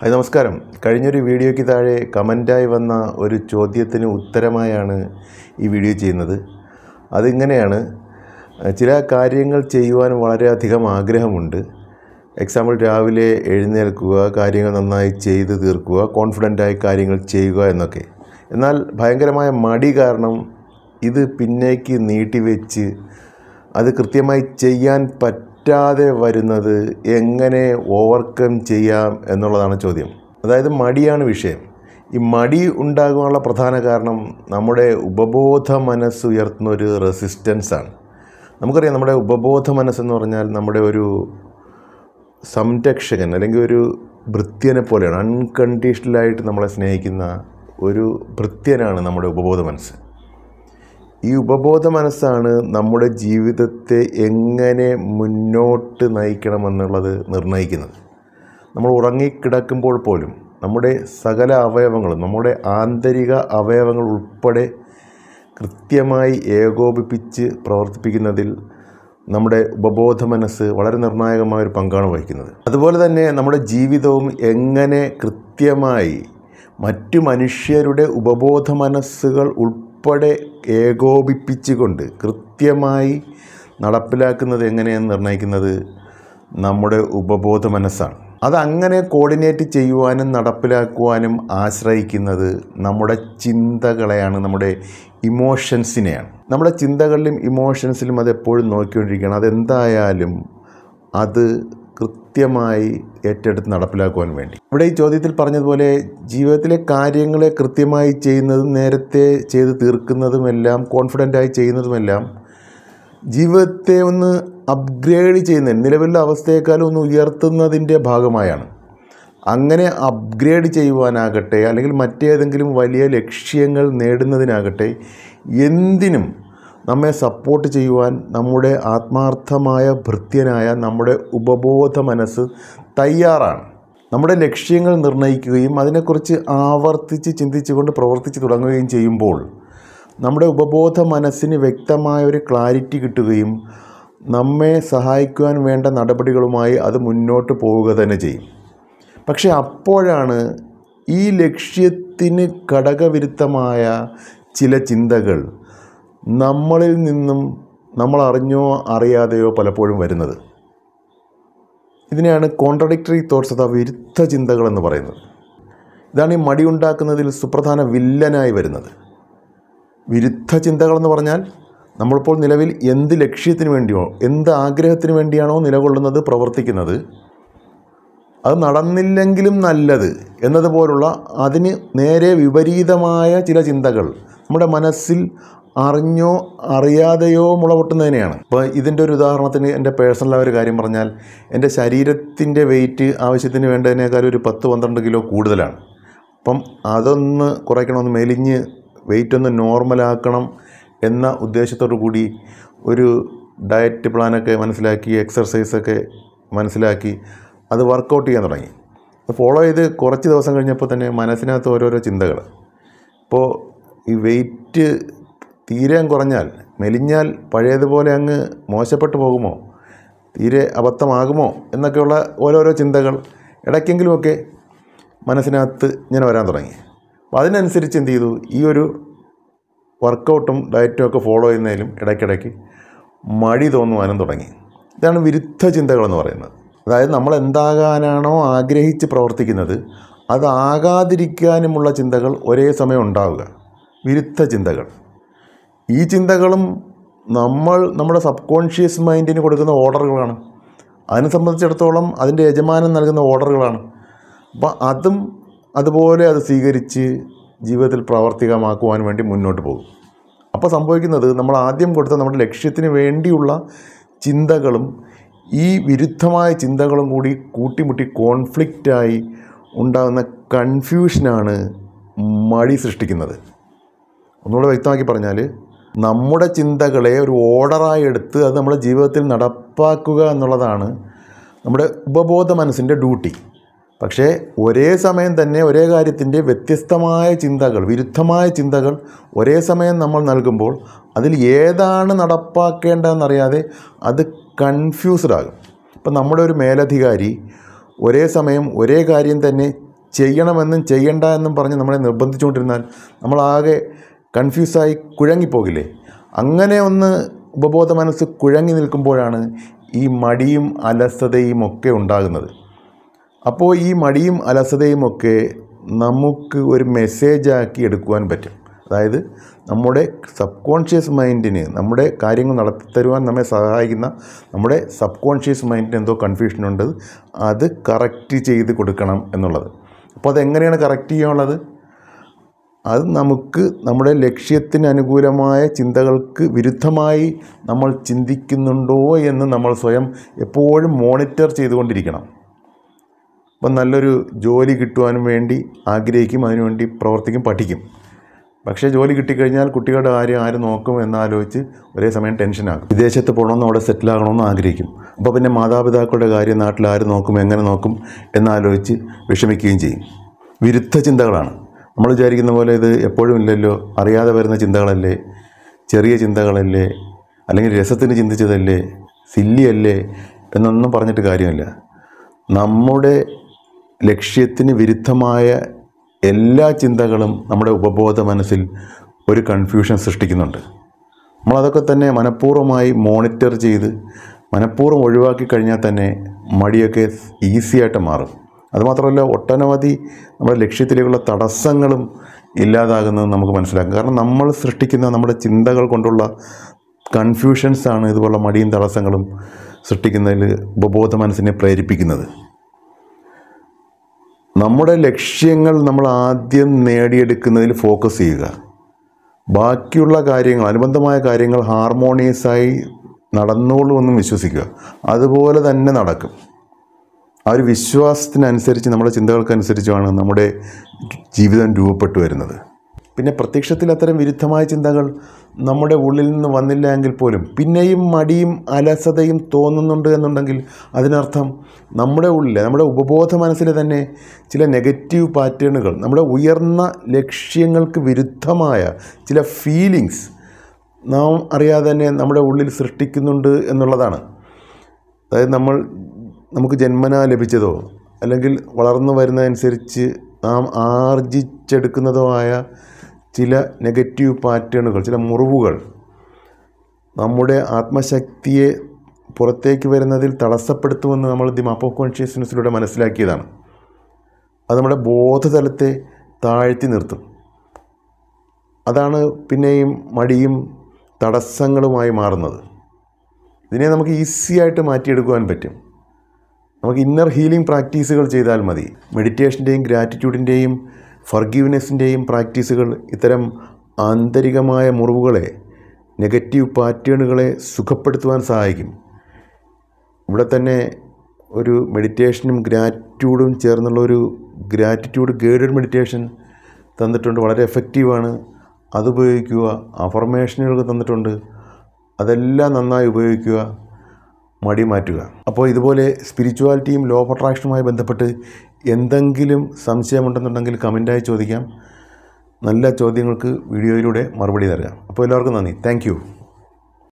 hi നമസ്കാരം കഴിഞ്ഞൊരു വീഡിയോയ്ക്ക് താഴെ കമൻറ്റായി വന്ന ഒരു ചോദ്യത്തിന് ഉത്തരമായാണ് ഈ വീഡിയോ ചെയ്യുന്നത് അതിങ്ങനെയാണ് ചില കാര്യങ്ങൾ ചെയ്യുവാൻ വളരെയധികം ആഗ്രഹമുണ്ട് എക്സാമ്പിൾ രാവിലെ എഴുന്നേൽക്കുക കാര്യങ്ങൾ നന്നായി ചെയ്ത് തീർക്കുക കോൺഫിഡൻ്റായി കാര്യങ്ങൾ ചെയ്യുക എന്നൊക്കെ എന്നാൽ ഭയങ്കരമായ മടി കാരണം ഇത് പിന്നേക്ക് നീട്ടിവെച്ച് അത് കൃത്യമായി ചെയ്യാൻ പറ്റ പറ്റാതെ വരുന്നത് എങ്ങനെ ഓവർകം ചെയ്യാം എന്നുള്ളതാണ് ചോദ്യം അതായത് മടിയാണ് വിഷയം ഈ മടി ഉണ്ടാകാനുള്ള പ്രധാന കാരണം നമ്മുടെ ഉപബോധ മനസ്സ് ഉയർത്തുന്ന ഒരു റെസിസ്റ്റൻസാണ് നമുക്കറിയാം നമ്മുടെ ഉപബോധ മനസ്സെന്ന് പറഞ്ഞാൽ നമ്മുടെ ഒരു സംരക്ഷകൻ അല്ലെങ്കിൽ ഒരു ഭൃത്യനെ പോലെയാണ് അൺകണ്ടീഷണലായിട്ട് നമ്മളെ സ്നേഹിക്കുന്ന ഒരു ഭൃത്യനാണ് നമ്മുടെ ഉപബോധ മനസ്സ് ഈ ഉപബോധ മനസ്സാണ് നമ്മുടെ ജീവിതത്തെ എങ്ങനെ മുന്നോട്ട് നയിക്കണമെന്നുള്ളത് നിർണ്ണയിക്കുന്നത് നമ്മൾ ഉറങ്ങിക്കിടക്കുമ്പോൾ പോലും നമ്മുടെ സകല അവയവങ്ങളും നമ്മുടെ ആന്തരിക അവയവങ്ങൾ ഉൾപ്പെടെ കൃത്യമായി ഏകോപിപ്പിച്ച് പ്രവർത്തിപ്പിക്കുന്നതിൽ നമ്മുടെ ഉപബോധ മനസ്സ് വളരെ നിർണായകമായ ഒരു പങ്കാണ് വഹിക്കുന്നത് അതുപോലെ തന്നെ നമ്മുടെ ജീവിതവും എങ്ങനെ കൃത്യമായി മറ്റു മനുഷ്യരുടെ ഉപബോധ മനസ്സുകൾ ഉൾ ഉൾപ്പെടെ ഏകോപിപ്പിച്ചുകൊണ്ട് കൃത്യമായി നടപ്പിലാക്കുന്നത് എങ്ങനെയാണ് നിർണ്ണയിക്കുന്നത് നമ്മുടെ ഉപബോധ മനസ്സാണ് അതങ്ങനെ കോർഡിനേറ്റ് ചെയ്യുവാനും നടപ്പിലാക്കുവാനും ആശ്രയിക്കുന്നത് നമ്മുടെ ചിന്തകളെയാണ് നമ്മുടെ ഇമോഷൻസിനെയാണ് നമ്മുടെ ചിന്തകളിലും ഇമോഷൻസിലും അതെപ്പോഴും നോക്കിക്കൊണ്ടിരിക്കുകയാണ് അതെന്തായാലും അത് കൃത്യമായി ഏറ്റെടുത്ത് നടപ്പിലാക്കുവാൻ വേണ്ടി ഇവിടെ ഈ ചോദ്യത്തിൽ പറഞ്ഞതുപോലെ ജീവിതത്തിലെ കാര്യങ്ങളെ കൃത്യമായി ചെയ്യുന്നതും നേരത്തെ ചെയ്ത് തീർക്കുന്നതുമെല്ലാം കോൺഫിഡൻ്റായി ചെയ്യുന്നതുമെല്ലാം ജീവിതത്തെ ഒന്ന് അപ്ഗ്രേഡ് ചെയ്യുന്നതിന് നിലവിലുള്ള അവസ്ഥയെക്കാളും ഒന്ന് ഉയർത്തുന്നതിൻ്റെ ഭാഗമായാണ് അങ്ങനെ അപ്ഗ്രേഡ് ചെയ്യുവാനാകട്ടെ അല്ലെങ്കിൽ മറ്റേതെങ്കിലും വലിയ ലക്ഷ്യങ്ങൾ നേടുന്നതിനാകട്ടെ എന്തിനും നമ്മെ സപ്പോർട്ട് ചെയ്യുവാൻ നമ്മുടെ ആത്മാർത്ഥമായ ഭൃത്യനായ നമ്മുടെ ഉപബോധ മനസ്സ് തയ്യാറാണ് നമ്മുടെ ലക്ഷ്യങ്ങൾ നിർണ്ണയിക്കുകയും അതിനെക്കുറിച്ച് ആവർത്തിച്ച് ചിന്തിച്ചുകൊണ്ട് പ്രവർത്തിച്ച് തുടങ്ങുകയും ചെയ്യുമ്പോൾ നമ്മുടെ ഉപബോധ മനസ്സിന് വ്യക്തമായ ഒരു ക്ലാരിറ്റി കിട്ടുകയും നമ്മെ സഹായിക്കുവാൻ വേണ്ട നടപടികളുമായി അത് മുന്നോട്ട് പോവുക തന്നെ ചെയ്യും പക്ഷേ അപ്പോഴാണ് ഈ ലക്ഷ്യത്തിന് ഘടകവിരുദ്ധമായ ചില ചിന്തകൾ നമ്മളിൽ നിന്നും നമ്മൾ അറിഞ്ഞോ അറിയാതെയോ പലപ്പോഴും വരുന്നത് ഇതിനെയാണ് കോൺട്രഡിക്ടറി തോട്ട്സ് അഥവാ വിരുദ്ധ ചിന്തകൾ എന്ന് പറയുന്നത് ഇതാണ് ഈ മടി ഉണ്ടാക്കുന്നതിൽ സുപ്രധാന വില്ലനായി വരുന്നത് വിരുദ്ധ ചിന്തകളെന്ന് പറഞ്ഞാൽ നമ്മളിപ്പോൾ നിലവിൽ എന്ത് ലക്ഷ്യത്തിന് വേണ്ടിയോ എന്ത് ആഗ്രഹത്തിന് വേണ്ടിയാണോ നിലകൊള്ളുന്നത് പ്രവർത്തിക്കുന്നത് അത് നടന്നില്ലെങ്കിലും നല്ലത് എന്നതുപോലുള്ള അതിന് നേരെ വിപരീതമായ ചില ചിന്തകൾ നമ്മുടെ മനസ്സിൽ അറിഞ്ഞോ അറിയാതെയോ മുളപൊട്ടുന്നതിനെയാണ് അപ്പോൾ ഇതിൻ്റെ ഒരു ഉദാഹരണത്തിന് എൻ്റെ പേഴ്സണലായ ഒരു കാര്യം പറഞ്ഞാൽ എൻ്റെ ശരീരത്തിൻ്റെ വെയിറ്റ് ആവശ്യത്തിന് വേണ്ടതിനേക്കാളും ഒരു പത്ത് പന്ത്രണ്ട് കിലോ കൂടുതലാണ് അപ്പം അതൊന്ന് കുറയ്ക്കണമെന്ന് മെലിഞ്ഞ് വെയിറ്റ് ഒന്ന് നോർമലാക്കണം എന്ന ഉദ്ദേശത്തോടു കൂടി ഒരു ഡയറ്റ് പ്ലാനൊക്കെ മനസ്സിലാക്കി എക്സർസൈസൊക്കെ മനസ്സിലാക്കി അത് വർക്കൗട്ട് ചെയ്യാൻ തുടങ്ങി ഫോളോ ചെയ്ത് കുറച്ച് ദിവസം കഴിഞ്ഞപ്പോൾ തന്നെ മനസ്സിനകത്ത് ഓരോരോ ചിന്തകൾ ഇപ്പോൾ ഈ വെയിറ്റ് അങ്ങ് കുറഞ്ഞാൽ മെലിഞ്ഞാൽ പഴയതുപോലെ അങ്ങ് മോശപ്പെട്ടു പോകുമോ തീരെ അബദ്ധമാകുമോ എന്നൊക്കെയുള്ള ഓരോരോ ചിന്തകൾ ഇടയ്ക്കെങ്കിലുമൊക്കെ മനസ്സിനകത്ത് ഇങ്ങനെ വരാൻ തുടങ്ങി അപ്പോൾ അതിനനുസരിച്ച് എന്ത് ചെയ്തു ഈ ഒരു വർക്കൗട്ടും ഡയറ്റും ഒക്കെ ഫോളോ ചെയ്യുന്നതിലും ഇടയ്ക്കിടയ്ക്ക് മടി തോന്നുവാനും തുടങ്ങി ഇതാണ് വിരുദ്ധ ചിന്തകളെന്ന് പറയുന്നത് അതായത് നമ്മൾ എന്താകാനാണോ ആഗ്രഹിച്ച് പ്രവർത്തിക്കുന്നത് അതാകാതിരിക്കാനുമുള്ള ചിന്തകൾ ഒരേ സമയം ഉണ്ടാവുക വിരുദ്ധ ചിന്തകൾ ഈ ചിന്തകളും നമ്മൾ നമ്മുടെ സബ് കോൺഷ്യസ് മൈൻഡിന് കൊടുക്കുന്ന ഓർഡറുകളാണ് അതിനെ സംബന്ധിച്ചിടത്തോളം അതിൻ്റെ യജമാനം നൽകുന്ന ഓർഡറുകളാണ് അപ്പം അതും അതുപോലെ അത് സ്വീകരിച്ച് ജീവിതത്തിൽ പ്രാവർത്തികമാക്കുവാൻ വേണ്ടി മുന്നോട്ട് പോകും അപ്പോൾ സംഭവിക്കുന്നത് നമ്മൾ ആദ്യം കൊടുത്ത നമ്മുടെ ലക്ഷ്യത്തിന് വേണ്ടിയുള്ള ചിന്തകളും ഈ വിരുദ്ധമായ ചിന്തകളും കൂടി കൂട്ടിമുട്ടി കോൺഫ്ലിക്റ്റായി ഉണ്ടാകുന്ന കൺഫ്യൂഷനാണ് മടി സൃഷ്ടിക്കുന്നത് ഒന്നുകൂടെ വ്യക്തമാക്കി പറഞ്ഞാൽ നമ്മുടെ ചിന്തകളെ ഒരു ഓർഡറായി എടുത്ത് അത് നമ്മുടെ ജീവിതത്തിൽ നടപ്പാക്കുക എന്നുള്ളതാണ് നമ്മുടെ ഉപബോധ മനസ്സിൻ്റെ ഡ്യൂട്ടി പക്ഷേ ഒരേ സമയം തന്നെ ഒരേ കാര്യത്തിൻ്റെ വ്യത്യസ്തമായ ചിന്തകൾ വിരുദ്ധമായ ചിന്തകൾ ഒരേ സമയം നമ്മൾ നൽകുമ്പോൾ അതിൽ ഏതാണ് നടപ്പാക്കേണ്ടതെന്നറിയാതെ അത് കൺഫ്യൂസ്ഡ് ആകും ഇപ്പം നമ്മുടെ ഒരു മേലധികാരി ഒരേ സമയം ഒരേ കാര്യം തന്നെ ചെയ്യണമെന്നും ചെയ്യണ്ട എന്നും പറഞ്ഞ് നമ്മളെ നിർബന്ധിച്ചുകൊണ്ടിരുന്നാൽ നമ്മളാകെ കൺഫ്യൂസായി കുഴങ്ങിപ്പോകില്ലേ അങ്ങനെ ഒന്ന് ഉപബോധ മനസ്സ് കുഴങ്ങി നിൽക്കുമ്പോഴാണ് ഈ മടിയും അലസതയും ഒക്കെ ഉണ്ടാകുന്നത് അപ്പോൾ ഈ മടിയും അലസതയും ഒക്കെ നമുക്ക് ഒരു മെസ്സേജാക്കി എടുക്കുവാൻ പറ്റും അതായത് നമ്മുടെ സബ് കോൺഷ്യസ് മൈൻഡിന് നമ്മുടെ കാര്യങ്ങൾ നടത്തിത്തരുവാൻ നമ്മെ സഹായിക്കുന്ന നമ്മുടെ സബ് കോൺഷ്യസ് മൈൻഡിന് എന്തോ കൺഫ്യൂഷനുണ്ട് അത് കറക്റ്റ് ചെയ്ത് കൊടുക്കണം എന്നുള്ളത് അപ്പോൾ അതെങ്ങനെയാണ് കറക്റ്റ് ചെയ്യാനുള്ളത് അത് നമുക്ക് നമ്മുടെ ലക്ഷ്യത്തിന് അനുകൂലമായ ചിന്തകൾക്ക് വിരുദ്ധമായി നമ്മൾ ചിന്തിക്കുന്നുണ്ടോ എന്ന് നമ്മൾ സ്വയം എപ്പോഴും മോണിറ്റർ ചെയ്തുകൊണ്ടിരിക്കണം അപ്പം നല്ലൊരു ജോലി കിട്ടുവാനും വേണ്ടി ആഗ്രഹിക്കും അതിനുവേണ്ടി പ്രവർത്തിക്കും പഠിക്കും പക്ഷേ ജോലി കിട്ടിക്കഴിഞ്ഞാൽ കുട്ടികളുടെ കാര്യം ആര് നോക്കും എന്നാലോചിച്ച് ഒരേ സമയം ടെൻഷനാകും വിദേശത്ത് പോകണമെന്ന് അവിടെ സെറ്റിലാകണമെന്ന് ആഗ്രഹിക്കും അപ്പോൾ പിന്നെ മാതാപിതാക്കളുടെ കാര്യം നാട്ടിൽ ആര് നോക്കും എങ്ങനെ നോക്കും എന്നാലോചിച്ച് വിഷമിക്കുകയും ചെയ്യും വിരുദ്ധ ചിന്തകളാണ് നമ്മൾ വിചാരിക്കുന്ന പോലെ ഇത് എപ്പോഴും ഇല്ലല്ലോ അറിയാതെ വരുന്ന ചിന്തകളല്ലേ ചെറിയ ചിന്തകളല്ലേ അല്ലെങ്കിൽ രസത്തിന് ചിന്തിച്ചതല്ലേ സില്ലിയല്ലേ എന്നൊന്നും പറഞ്ഞിട്ട് കാര്യമില്ല നമ്മുടെ ലക്ഷ്യത്തിന് വിരുദ്ധമായ എല്ലാ ചിന്തകളും നമ്മുടെ ഉപബോധ മനസ്സിൽ ഒരു കൺഫ്യൂഷൻ സൃഷ്ടിക്കുന്നുണ്ട് നമ്മളതൊക്കെ തന്നെ മനഃപൂർവ്വമായി മോണിറ്റർ ചെയ്ത് മനഃപൂർവ്വം ഒഴിവാക്കി കഴിഞ്ഞാൽ തന്നെ മടിയൊക്കെ ഈസിയായിട്ട് മാറും അതുമാത്രമല്ല ഒട്ടനവധി നമ്മുടെ ലക്ഷ്യത്തിലേക്കുള്ള തടസ്സങ്ങളും ഇല്ലാതാകുന്നത് നമുക്ക് മനസ്സിലാക്കാം കാരണം നമ്മൾ സൃഷ്ടിക്കുന്ന നമ്മുടെ ചിന്തകൾ കൊണ്ടുള്ള കൺഫ്യൂഷൻസാണ് ഇതുപോലുള്ള മടിയും തടസ്സങ്ങളും സൃഷ്ടിക്കുന്നതിൽ ഉപബോധ മനസ്സിനെ പ്രേരിപ്പിക്കുന്നത് നമ്മുടെ ലക്ഷ്യങ്ങൾ നമ്മൾ ആദ്യം നേടിയെടുക്കുന്നതിൽ ഫോക്കസ് ചെയ്യുക ബാക്കിയുള്ള കാര്യങ്ങൾ അനുബന്ധമായ കാര്യങ്ങൾ ഹാർമോണിയസായി നടന്നോളൂ എന്നും വിശ്വസിക്കുക അതുപോലെ തന്നെ നടക്കും ആ ഒരു വിശ്വാസത്തിനനുസരിച്ച് നമ്മുടെ ചിന്തകൾക്കനുസരിച്ചുമാണ് നമ്മുടെ ജീവിതം രൂപപ്പെട്ടു വരുന്നത് പിന്നെ പ്രത്യക്ഷത്തിൽ അത്തരം വിരുദ്ധമായ ചിന്തകൾ നമ്മുടെ ഉള്ളിൽ നിന്ന് വന്നില്ല എങ്കിൽ പോലും പിന്നെയും മടിയും അലസതയും തോന്നുന്നുണ്ട് എന്നുണ്ടെങ്കിൽ അതിനർത്ഥം നമ്മുടെ ഉള്ളിൽ നമ്മുടെ ഉപബോധ മനസ്സിൽ തന്നെ ചില നെഗറ്റീവ് പാറ്റേണുകൾ നമ്മുടെ ഉയർന്ന ലക്ഷ്യങ്ങൾക്ക് വിരുദ്ധമായ ചില ഫീലിങ്സ് നാം അറിയാതെ തന്നെ നമ്മുടെ ഉള്ളിൽ സൃഷ്ടിക്കുന്നുണ്ട് എന്നുള്ളതാണ് അതായത് നമ്മൾ നമുക്ക് ജന്മനാ ലഭിച്ചതോ അല്ലെങ്കിൽ വളർന്നു വരുന്നതനുസരിച്ച് നാം ആർജിച്ചെടുക്കുന്നതോ ആയ ചില നെഗറ്റീവ് പാറ്റേണുകൾ ചില മുറിവുകൾ നമ്മുടെ ആത്മശക്തിയെ പുറത്തേക്ക് വരുന്നതിൽ തടസ്സപ്പെടുത്തുമെന്ന് നമ്മൾ ദി മാപ്പ് ഓഫ് കോൺഷ്യസ്നെസ്സിലൂടെ മനസ്സിലാക്കിയതാണ് അത് നമ്മുടെ ബോധതലത്തെ താഴ്ത്തി നിർത്തും അതാണ് പിന്നെയും മടിയും തടസ്സങ്ങളുമായി മാറുന്നത് ഇതിനെ നമുക്ക് ഈസി ആയിട്ട് മാറ്റിയെടുക്കുവാൻ പറ്റും നമുക്ക് ഇന്നർ ഹീലിംഗ് പ്രാക്ടീസുകൾ ചെയ്താൽ മതി മെഡിറ്റേഷൻ്റെയും ഗ്രാറ്റിറ്റ്യൂഡിൻ്റെയും ഫർഗീവ്നെസ്സിൻ്റെയും പ്രാക്ടീസുകൾ ഇത്തരം ആന്തരികമായ മുറിവുകളെ നെഗറ്റീവ് പാറ്റേണുകളെ സുഖപ്പെടുത്തുവാൻ സഹായിക്കും ഇവിടെ തന്നെ ഒരു മെഡിറ്റേഷനും ഗ്രാറ്റിറ്റ്യൂഡും ചേർന്നുള്ള ഒരു ഗ്രാറ്റിറ്റ്യൂഡ് ഗൈഡഡ് മെഡിറ്റേഷൻ തന്നിട്ടുണ്ട് വളരെ എഫക്റ്റീവാണ് അതുപയോഗിക്കുക അഫർമേഷനുകൾ തന്നിട്ടുണ്ട് അതെല്ലാം നന്നായി ഉപയോഗിക്കുക മടി മാറ്റുക അപ്പോൾ ഇതുപോലെ സ്പിരിച്വാലിറ്റിയും ലോ ഓഫ് അട്രാക്ഷനുമായി ബന്ധപ്പെട്ട് എന്തെങ്കിലും സംശയമുണ്ടെന്നുണ്ടെങ്കിൽ കമൻറ്റായി ചോദിക്കാം നല്ല ചോദ്യങ്ങൾക്ക് വീഡിയോയിലൂടെ മറുപടി തരാം അപ്പോൾ എല്ലാവർക്കും നന്ദി താങ്ക്